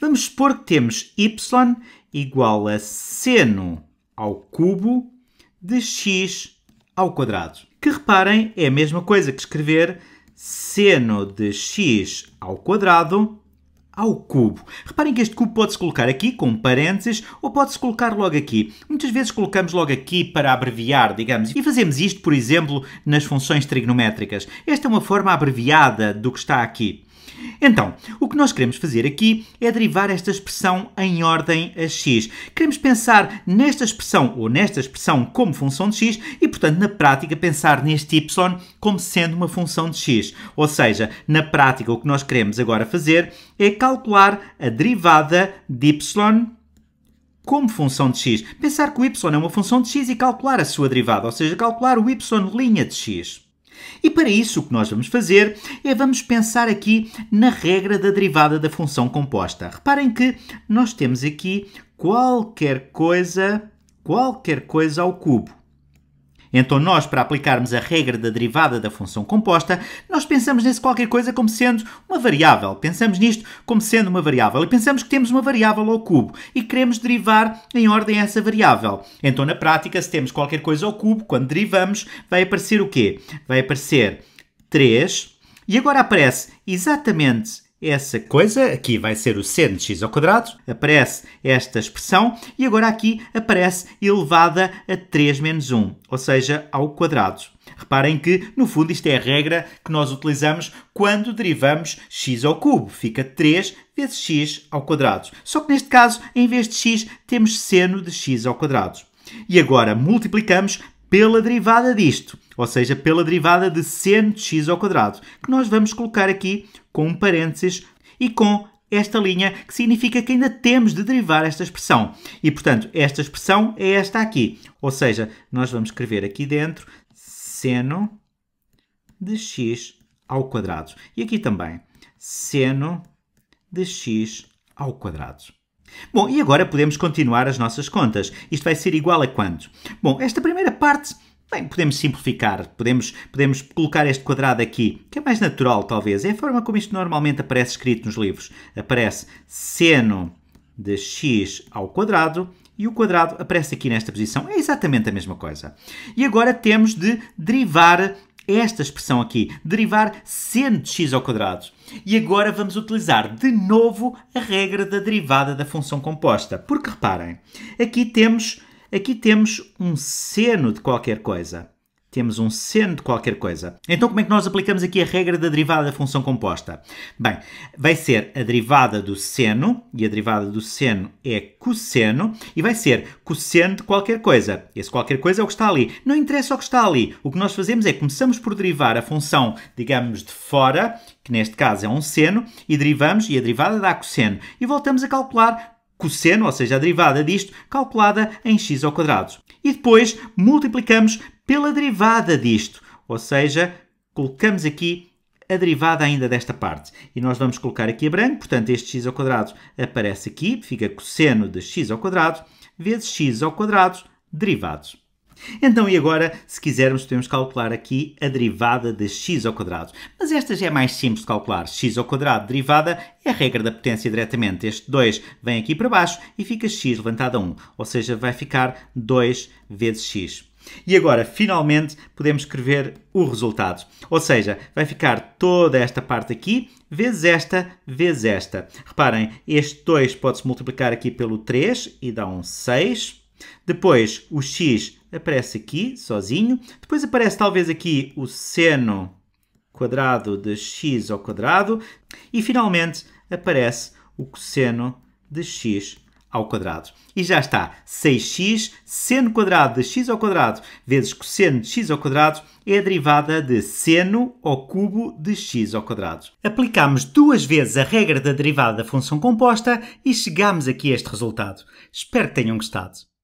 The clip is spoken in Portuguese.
Vamos supor que temos y igual a seno ao cubo de x ao quadrado. Que reparem, é a mesma coisa que escrever seno de x ao quadrado ao cubo. Reparem que este cubo pode-se colocar aqui, com parênteses, ou pode-se colocar logo aqui. Muitas vezes colocamos logo aqui para abreviar, digamos, e fazemos isto, por exemplo, nas funções trigonométricas. Esta é uma forma abreviada do que está aqui. Então, o que nós queremos fazer aqui é derivar esta expressão em ordem a x. Queremos pensar nesta expressão ou nesta expressão como função de x e, portanto, na prática, pensar neste y como sendo uma função de x. Ou seja, na prática, o que nós queremos agora fazer é calcular a derivada de y como função de x. Pensar que o y é uma função de x e calcular a sua derivada, ou seja, calcular o y' de x. E para isso o que nós vamos fazer é vamos pensar aqui na regra da derivada da função composta. Reparem que nós temos aqui qualquer coisa, qualquer coisa ao cubo. Então, nós, para aplicarmos a regra da derivada da função composta, nós pensamos nesse qualquer coisa como sendo uma variável. Pensamos nisto como sendo uma variável. E pensamos que temos uma variável ao cubo e queremos derivar em ordem essa variável. Então, na prática, se temos qualquer coisa ao cubo, quando derivamos, vai aparecer o quê? Vai aparecer 3. E agora aparece exatamente essa coisa, aqui vai ser o seno de x ao quadrado, aparece esta expressão, e agora aqui aparece elevada a 3 menos 1, ou seja, ao quadrado. Reparem que, no fundo, isto é a regra que nós utilizamos quando derivamos x ao cubo. Fica 3 vezes x ao quadrado. Só que neste caso, em vez de x, temos seno de x ao quadrado. E agora multiplicamos pela derivada disto, ou seja, pela derivada de seno de x ao quadrado, que nós vamos colocar aqui com um parênteses e com esta linha, que significa que ainda temos de derivar esta expressão. E, portanto, esta expressão é esta aqui. Ou seja, nós vamos escrever aqui dentro seno de x ao quadrado. E aqui também seno de x ao quadrado. Bom, e agora podemos continuar as nossas contas. Isto vai ser igual a quanto? Bom, esta primeira parte Bem, podemos simplificar, podemos, podemos colocar este quadrado aqui, que é mais natural, talvez. É a forma como isto normalmente aparece escrito nos livros. Aparece seno de x ao quadrado e o quadrado aparece aqui nesta posição. É exatamente a mesma coisa. E agora temos de derivar esta expressão aqui, derivar seno de x ao quadrado. E agora vamos utilizar de novo a regra da derivada da função composta. Porque reparem, aqui temos, aqui temos um seno de qualquer coisa temos um seno de qualquer coisa. Então, como é que nós aplicamos aqui a regra da derivada da função composta? Bem, vai ser a derivada do seno, e a derivada do seno é cosseno, e vai ser cosseno de qualquer coisa. Esse qualquer coisa é o que está ali. Não interessa o que está ali. O que nós fazemos é começamos por derivar a função, digamos, de fora, que neste caso é um seno, e derivamos, e a derivada dá cosseno. E voltamos a calcular cosseno, ou seja, a derivada disto, calculada em x ao quadrado. E depois multiplicamos pela derivada disto. Ou seja, colocamos aqui a derivada ainda desta parte. E nós vamos colocar aqui a branco, portanto este x ao quadrado aparece aqui, fica cosseno de x ao quadrado vezes x ao quadrado derivados. Então, e agora, se quisermos, podemos calcular aqui a derivada de x ao quadrado. Mas esta já é mais simples de calcular. x ao quadrado derivada é a regra da potência diretamente. Este 2 vem aqui para baixo e fica x levantado a 1, ou seja, vai ficar 2 vezes x. E agora, finalmente, podemos escrever o resultado. Ou seja, vai ficar toda esta parte aqui, vezes esta, vezes esta. Reparem, este 2 pode-se multiplicar aqui pelo 3 e dá um 6. Depois, o x aparece aqui, sozinho. Depois aparece talvez aqui o seno quadrado de x ao quadrado. E finalmente aparece o cosseno de x ao quadrado. E já está 6x seno quadrado de x ao quadrado vezes cosseno de x ao quadrado é a derivada de seno ao cubo de x ao quadrado. Aplicamos duas vezes a regra da derivada da função composta e chegamos aqui a este resultado. Espero que tenham gostado.